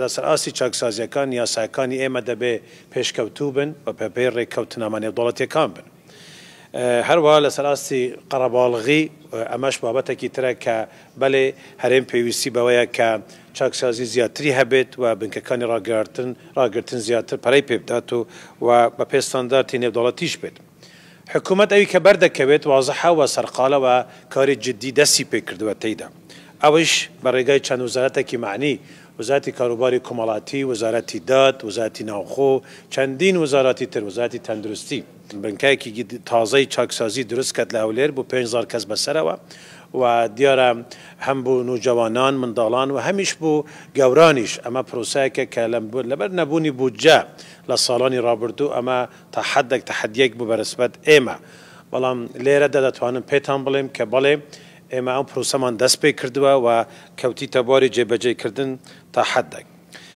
دەسەرئاستی چاکسازیەکان یاساەکانی ئێمە دەبێ پێشکەوتوو بن بە پێپی ڕێککەوتنامانێ دەوڵەتەکان بن. هەروە لە سەراستی قەرەباڵغی ئەمەش بابەتێکی ترە کە بەلێ هەرێم پێویستی بەوەیە کە چاکسازی زیاتری هەبێت و بنکەکانی ڕاگەرتن ڕاگرتن زیاتر پەرەی پێبدات و و بە پێستاندارتی نێودوڵەتیش بێت. حکوومەت ئەوی کە بەردەکەوێت وازەحە و سەرقالەوە کاری جددی دەستی پێ کردووە تێدا. ئەوش بە ڕێگای چەند وزارەتێکی معنی وزاتی کاروباری کۆمەڵاتی وەزارەتی داد وزاتی ناوخۆ چەندین وەزاراتی تر وزاتی تەندروستی بنکایکی تازای چاکسازی دروست کرد لە هەولێر بۆ 500 کەس بەسەرەوە و دیارە هەم بوو نوجوانان منداڵان و هەمیش بوو گەورانیش ئەمە پرۆسایکە کە لەبەر نەبوونی بودجە لە ساڵانی رابرردوو ئەمە تا حدێک تحدیەک بوو بەرسبەت ئێمە بەڵام لێرە دەدەتوانم پێتان بڵێم کە بڵێ ئێمە ئەم پرۆسەمان دەست پێ کردووە و کەوتی تەباری جێبەجێکردن تا حەدەک